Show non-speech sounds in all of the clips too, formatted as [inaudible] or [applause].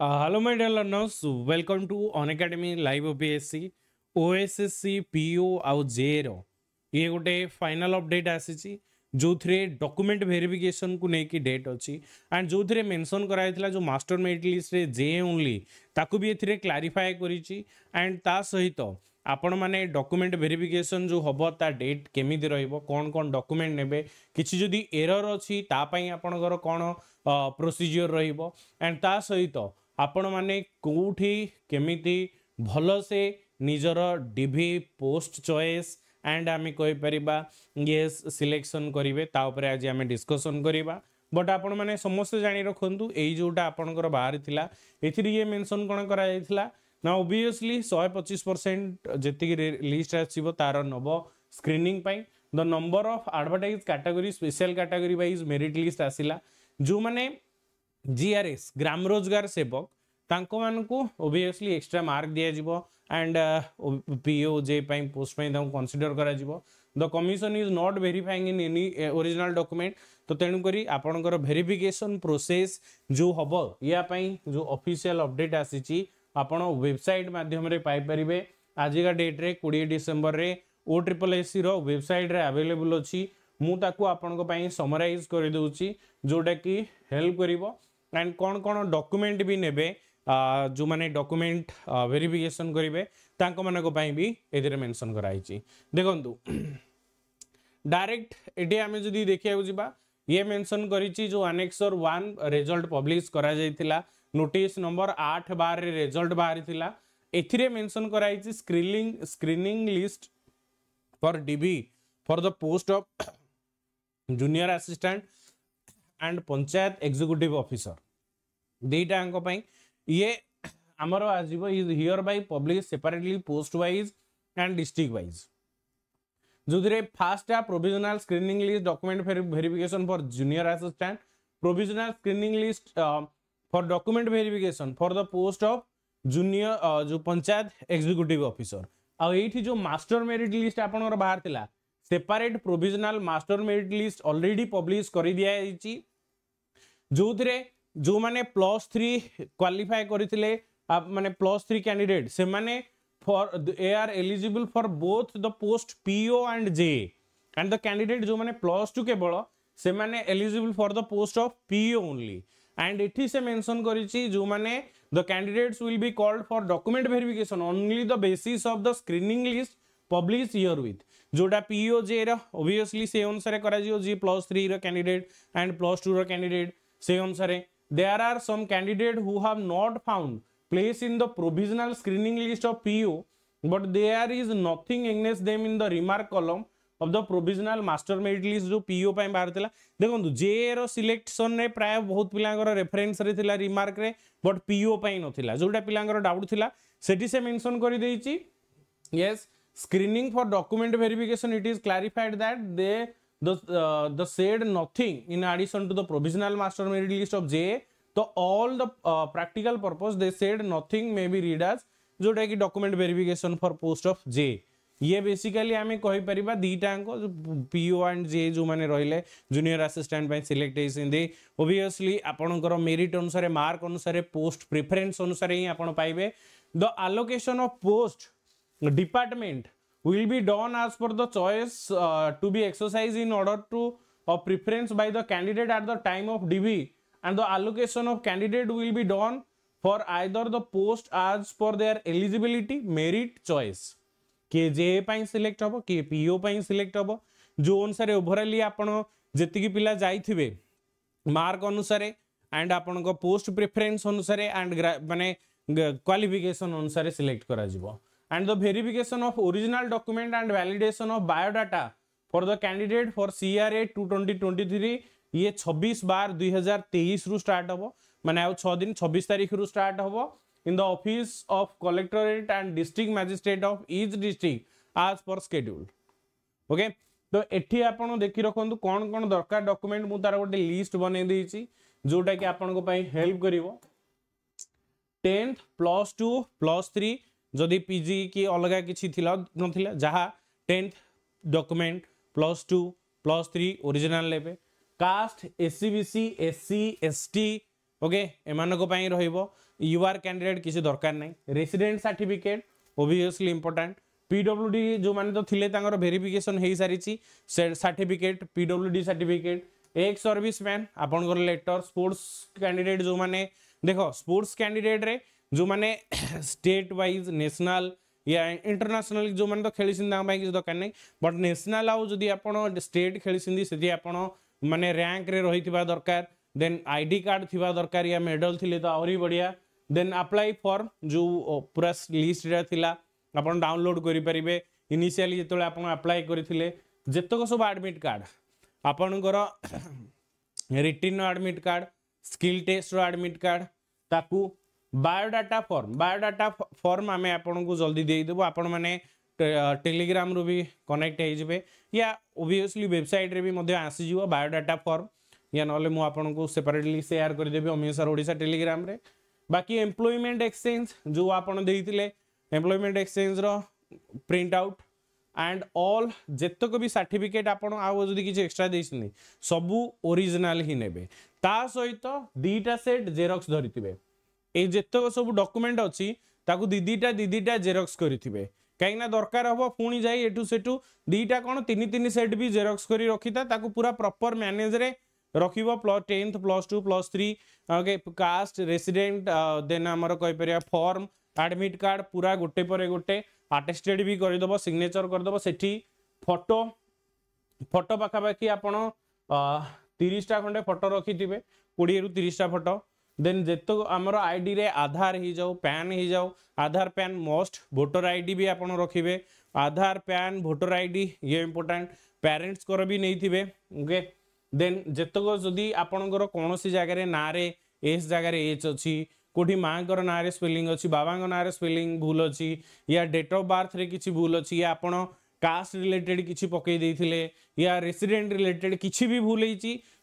Uh, hello my dear learners, welcome to On Academy Live OPSC, OSSC PO ଆଉ JEର ଇଏ ଗୋଟେ final update ଆସିଛି ଯେଉଁଥିରେ ଡକୁମେଣ୍ଟ ଭେରିଫିକେସନକୁ ନେଇକି ଡେଟ୍ ଅଛି ଆଣ୍ଡ ଯେଉଁଥିରେ ମେନସନ୍ କରାଯାଇଥିଲା ଯେଉଁ ମାଷ୍ଟର ମେରିଟ୍ ଲିଷ୍ଟରେ ଜେ ଓନ୍ଲି ତାକୁ ବି ଏଥିରେ କ୍ଲାରିଫାଏ କରିଛି ଆଣ୍ଡ ତା ସହିତ ଆପଣମାନେ ଡକୁମେଣ୍ଟ ଭେରିଫିକେସନ୍ ଯେଉଁ ହେବ ତା ଡେଟ୍ କେମିତି ରହିବ କ'ଣ କ'ଣ ଡକୁମେଣ୍ଟ ନେବେ କିଛି ଯଦି ଏରର୍ ଅଛି ତା ପାଇଁ ଆପଣଙ୍କର କ'ଣ ପ୍ରୋସିଜିଓର ରହିବ ଆଣ୍ଡ ତା ସହିତ ଆପଣମାନେ କେଉଁଠି କେମିତି ଭଲସେ ନିଜର ଡିଭି ପୋଷ୍ଟ ଚଏସ୍ ଆଣ୍ଡ ଆମେ କହିପାରିବା ୟେସ୍ ସିଲେକ୍ସନ୍ କରିବେ ତା ଉପରେ ଆଜି ଆମେ ଡିସ୍କସନ୍ କରିବା ବଟ୍ ଆପଣମାନେ ସମସ୍ତେ ଜାଣି ରଖନ୍ତୁ ଏଇ ଯେଉଁଟା ଆପଣଙ୍କର ବାହାରିଥିଲା ଏଥିରେ ଇଏ ମେନ୍ସନ୍ କ'ଣ କରାଯାଇଥିଲା ନା ଓଭିୟସଲି ଶହେ ପଚିଶ ପରସେଣ୍ଟ ଯେତିକି ଲିଷ୍ଟ ଆସିବ ତାର ନେବ ସ୍କ୍ରିନିଂ ପାଇଁ the number of advertise category special category wise merit list ଆସିଲା ଯେଉଁମାନେ जीआरएस ग्राम रोजगार सेवक तांको मानकु ओबियसली मार्क दिज्व and PO J post consider कर the commission is not verifying in any original document तो तेणुक करी भेरिफिकेसन प्रोसेस जो हम या पाई जो ऑफिशियल अपडेट आसी आपण वेबसाइट माध्यम रे पाई परिबे आजिका डेट रे 20 December O triple S C रो वेबसाइट रे अवेलेबल अछि समराइज कर जोटा कि हेल्प कर एंड कौन कौन डॉक्यूमेंट भी ने जो मैंने डॉक्यूमेंट वेरिफिकेशन करेंगे मान भी [clears throat] ये मेनसन कराई देखु डायरेक्ट ये आम जदि देखा जावा ये मेनसन करी जो आनेक्सर वन रेजल्ट पब्लिश करा जाइथिला नोटिस नंबर आठ बार रे रेजल्ट बाहरी एथिरे मेनसन कराई screening screening list for DV for the post of junior assistant and panchayat executive officer दीटा ये आमर आज hereby public separately post wise and district wise जो थे फास्ट है provisional screening list document verification for junior assistant provisional screening list for document verification for the post of junior जो panchayat executive officer आठ जो master merit list आप बाहर separate provisional master merit list already publish कर दिखाई ଯେଉଁଥିରେ ଯେଉଁମାନେ plus three qualify କରିଥିଲେ ମାନେ ପ୍ଲସ୍ ଥ୍ରୀ କ୍ୟାଣ୍ଡିଡେଟ୍ ସେମାନେ ଫର୍ ଏ are eligible for both the post PO and J and the candidate ଯେଉଁମାନେ ପ୍ଲସ୍ ଟୁ କେବଳ ସେମାନେ eligible for the post of PO only and ଏଠି ସେ ମେନ୍ସନ୍ କରିଛି ଯେଉଁମାନେ the candidates will be called for document verification only the basis of the screening list publish herewith ଯେଉଁଟା PO ଜେର obviously ସେ ଅନୁସାରେ କରାଯିବ ଯିଏ ପ୍ଲସ୍ ଥ୍ରୀର କ୍ୟାଣ୍ଡିଡେଟ୍ ଆଣ୍ଡ ପ୍ଲସ୍ ଟୁର candidate Shivam sir, there are some candidates who have not found place in the provisional screening list of PU, but there is nothing against them in the remark column of the provisional master merit list जो PU ପାଇଁ बाहर थिला देखंतु जे रो selection रे प्राय बहुत पिलांगर reference रे थिला रिमार्क रे बट PU ପାଇଁ नथिला जोटा पिलांगर डाउट थिला सेठी से मेंशन करि देइची yes screening for document verification it is clarified that they the uh, the said nothing in addition to the provisional master merit list of JA. तो all the practical purpose they said nothing may be read as जोटा कि document verification for post of J ये basically आम कहीपर दीटाक PO and जे जो मैंने रही junior assistant select होती ओबिययसली आपणकर मेरीट अनुसार मार्क अनुसार पोस्ट प्रिफरेन्स अनुसार ही आप the allocation of post department will be done as per the choice uh, to be exercised in order to a uh, preference by the candidate at the time of DB and the allocation of candidate will be done for either the post as per their eligibility merit choice के जे ପାଇଁ select हबो के PO ପାଇଁ select हबो जो अनुसार overly आपण जति की पिला ଯେତିକି मार्क अनुसार एंड आपण को पोस्ट प्रेफरेंस अनुसार एंड माने क्वालिफिकेशन अनुसार सिलेक्ट करा जिवो and the verification of original document and validation of biodata for the candidate for CRA 2023 ये 26 बार 2023 रु स्टार्ट हम माने आउ 6 दिन 26 तारीख रु स्टार्ट हम in the office of collectorate and district magistrate of each district आज पर स्केड्यूल ओके तो ये आप देखि रखंतु कौन कोन दरकार डॉक्यूमेंट मु तार गोटे लिस्ट बने जोटा कि आप हेल्प कर 10th plus 2 plus 3 जदि पीजी कि अलग किसी ना जहाँ tenth document plus two plus three original ने caste S C B S T okay M रू आर कैंडिडेट किसी दरकार नहीं resident certificate obviously important PWD जो मैंने तो थे भेरीफिकेसन हो सारी सार्टिफिकेट पीडब्ल्यू डी सार्टिफिकेट एक सर्विस मैन आपण लेटर स्पोर्ट्स कैंडिडेट जो मैंने देख स्पोर्ट्स कैंडिडेट रे जो मैंने स्टेट वाइज ନ୍ୟାସନାଲ या इंटरनेशनल जो मैंने तो खेली तो दरकार नहीं बट ନ୍ୟାସନାଲ आउ जदि आप स्टेट खेली से आप मैंने रैंक रही दरकार देन आईडी कार्ड थी दरकार या मेडल थी तो आहरी बढ़िया देन अप्लाई फॉर्म जो पूरा लिस्ट आप डाउनलोड करेंगे इनिशियाली जिते आप्लाय करते जितक सब आडमिट कार्ड ଆପଣଙ୍କର written admit card skill test admit card ତାକୁ বায়োডাটা ଫର୍ମ ବାୟୋଡାଟା ଫର୍ମ ଆମେ ଆପଣଙ୍କୁ ଜଲ୍ଦି ଦେଇଦେବୁ ଆପଣମାନେ ଟେଲିଗ୍ରାମରୁ ବି କନେକ୍ଟ ହେଇଯିବେ ୟା ଓଭିୟସଲି ୱେବସାଇଟ୍ରେ ବି ମଧ୍ୟ ଆସିଯିବ ବାୟୋଡାଟା ଫର୍ମ ୟା ନହେଲେ ମୁଁ ଆପଣଙ୍କୁ ସେପାରେଟଲି ସେୟାର କରିଦେବି ଅମିୟ ସାର୍ ଓଡ଼ିଶା ଟେଲିଗ୍ରାମରେ ବାକି ଏମ୍ପ୍ଲୟମେଣ୍ଟ ଏକ୍ସଚେଞ୍ଜ ଯେଉଁ ଆପଣ ଦେଇଥିଲେ ଏମ୍ପ୍ଲୟମେଣ୍ଟ ଏକ୍ସଚେଞ୍ଜର ପ୍ରିଣ୍ଟ ଆଉଟ୍ ଆଣ୍ଡ ଅଲ୍ ଯେତକ ବି ସାର୍ଟିଫିକେଟ୍ ଆପଣ ଆଉ ଯଦି କିଛି ଏକ୍ସଟ୍ରା ଦେଇଛନ୍ତି ସବୁ ଓରିଜିନାଲ୍ ହିଁ ନେବେ ତା ସହିତ ଦୁଇଟା ସେଟ୍ ଜେରକ୍ସ ଧରିଥିବେ এই যেতক সব ডকুমেন্ট অছি তাকে দিদিটা দিদিটা জেরক্স করে কাইনা দরকার হব পুনি যাই এটু সেটু দিটা কোণ তিন তিন সেট বি জেরক্স করে রখিতা তাকে পুরা প্রপর ম্যানেজরে ରଖିବ plus tenth plus two plus three caste resident then ଆମର କହିପାରିବା ଫର୍ମ ଆଡ଼ମିଟ୍ କାର୍ଡ଼ ପୁରା ଗୋଟେ ପରେ ଗୋଟେ ଆଟେଷ୍ଟେଡ଼ ବି କରିଦେବ ସିଗ୍ନେଚର୍ କରିଦେବ ସେଠି ଫଟୋ ଫଟୋ ପାଖାପାଖି ଆପଣ ତିରିଶଟା ଖଣ୍ଡେ ଫଟୋ ରଖିଥିବେ କୋଡ଼ିଏରୁ ତିରିଶଟା ଫଟୋ देन जेत आम आई डी आधार हो जाओ पैन हो जाओ Aadhaar PAN most voter I D भी आप रखिबे Aadhaar PAN voter I D ये इम्पोर्टाट पेरेन्ट्स को भी नहीं थे ओके देन जेतक जदि आपणकर कौन सी जगार ना एस जगह एच अच्छी कौटी माँ को ना स्पेलींग अच्छी बाबा ना स्पेलींग भूल अच्छी या डेट अफ बर्थ रे किसी भूल अच्छी या आपड़ कास्ट रिलेटेड किसी पकईदे या रेसीडेट रिलेटेड किसी भी भूल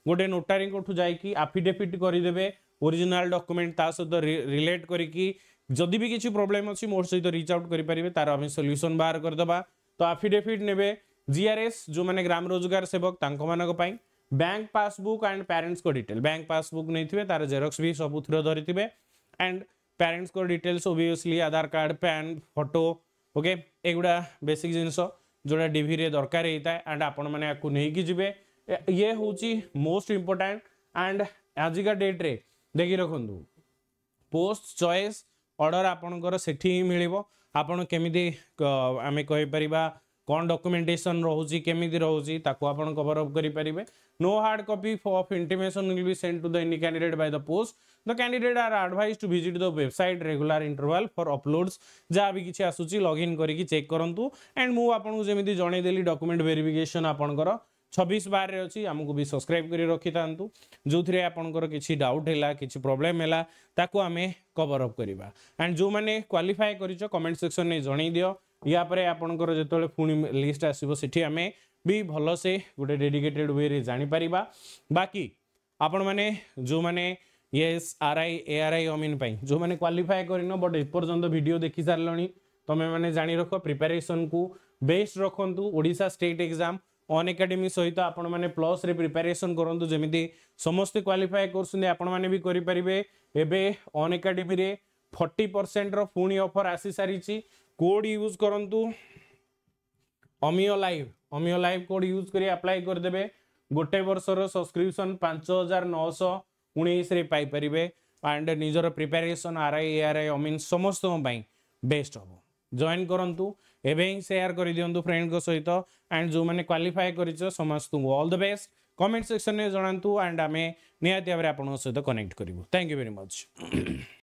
गोटे नोटारी आफिडेफिट करदे ओरिजिनाल डॉक्यूमेंट ता सहित रिलेट करके जदि भी किसी प्रोब्लेम अच्छी मोर सहित रिच आउट करेंगे तार आम सल्यूसन बाहर करदे तो आफिडेफिट ने जीआरएस जो मैंने ग्राम रोजगार सेवक मानी बैंक पासबुक एंड पेरेंट्स को डिटेल बैंक पासबुक नहीं थे तार जेरोक्स भी सब धरी थे एंड पेरेंट्स को details obviously Aadhaar card PAN photo okay एगुड़ा बेसिक जिनस डी रे दरकार होता है एंड आपण मैंने नहीं कि ये हूँ मोस्ट इम्पोर्टाट एंड आजिका डेट्रे देखि रखु पोस्ट चॉइस ऑर्डर आपणकर आपन केमी आम कहीपर कौन डॉक्यूमेंटेशन रोजी केमी रोजी आपरअप करेंगे no hard copy of intimation will be send to the any candidate by the post the candidate are advise to visit the website regular interval for uploads जहाँ भी किसी आसूँ लगइन करके चेक करूँ एंड मुझे जनईदेली डकुमेंट भेरिफिकेसन आपंकर ଛବିଶ ବାରରେ ଅଛି ଆମକୁ ବି ସବସ୍କ୍ରାଇବ୍ କରି ରଖିଥାନ୍ତୁ ଯେଉଁଥିରେ ଆପଣଙ୍କର କିଛି ଡାଉଟ୍ ହେଲା କିଛି ପ୍ରୋବ୍ଲେମ୍ ହେଲା ତାକୁ ଆମେ କଭର୍ ଅପ୍ କରିବା ଆଣ୍ଡ ଯେଉଁମାନେ କ୍ୱାଲିଫାଏ କରିଛ କମେଣ୍ଟ ସେକ୍ସନ୍ରେ ଜଣାଇ ଦିଅ ୟା ପରେ ଆପଣଙ୍କର ଯେତେବେଳେ ପୁଣି ଲିଷ୍ଟ ଆସିବ ସେଠି ଆମେ ବି ଭଲସେ ଗୋଟେ ଡେଡିକେଟେଡ୍ ୱେରେ ଜାଣିପାରିବା ବାକି ଆପଣମାନେ ଯେଉଁମାନେ S R I A R I ଅମିନ୍ ପାଇଁ ଯେଉଁମାନେ କ୍ୱାଲିଫାଏ କରିନ ବଟ୍ ଏପର୍ଯ୍ୟନ୍ତ ଭିଡ଼ିଓ ଦେଖି ସାରିଲଣି ତୁମେମାନେ ଜାଣି ରଖ ପ୍ରିପାରେସନ୍କୁ ବେଷ୍ଟ ରଖନ୍ତୁ Odisha state exam on academy সহিত আপনার প্লসরে প্রিপারেসন করতু যেমি সমস্তে কোয়ালিফাই করছেন আপনার বি করে পারে এবে অন একাডেমি ফর্টি পরসেন্টর পুঁ অফর আসি সারিছি কোড ইউজ করতু অমিও লাইভ অমিও লাইভ কোড ইউজ করে আপ্লাই করেদেবে গোটে বর্ষর সবসক্রিপশন পাঁচ হাজার নশ উনিশে পাইপারে আন্ড নিজের প্রিপারেসন আরআই এআরআই অমিন সমস্ত বেস্ট হব জয়েন করতু এবে হি সেয়ার করে দিও ফ্রেন্ড সহিত আন্ড যে ক্বালিফাই করেছ সমস্ত all the best comment section জনাতু আন্ড আমি নিহতি ভাবে আপনার সহ কনেক্ট করবু থ্যাংক ইউ ভেরি মচ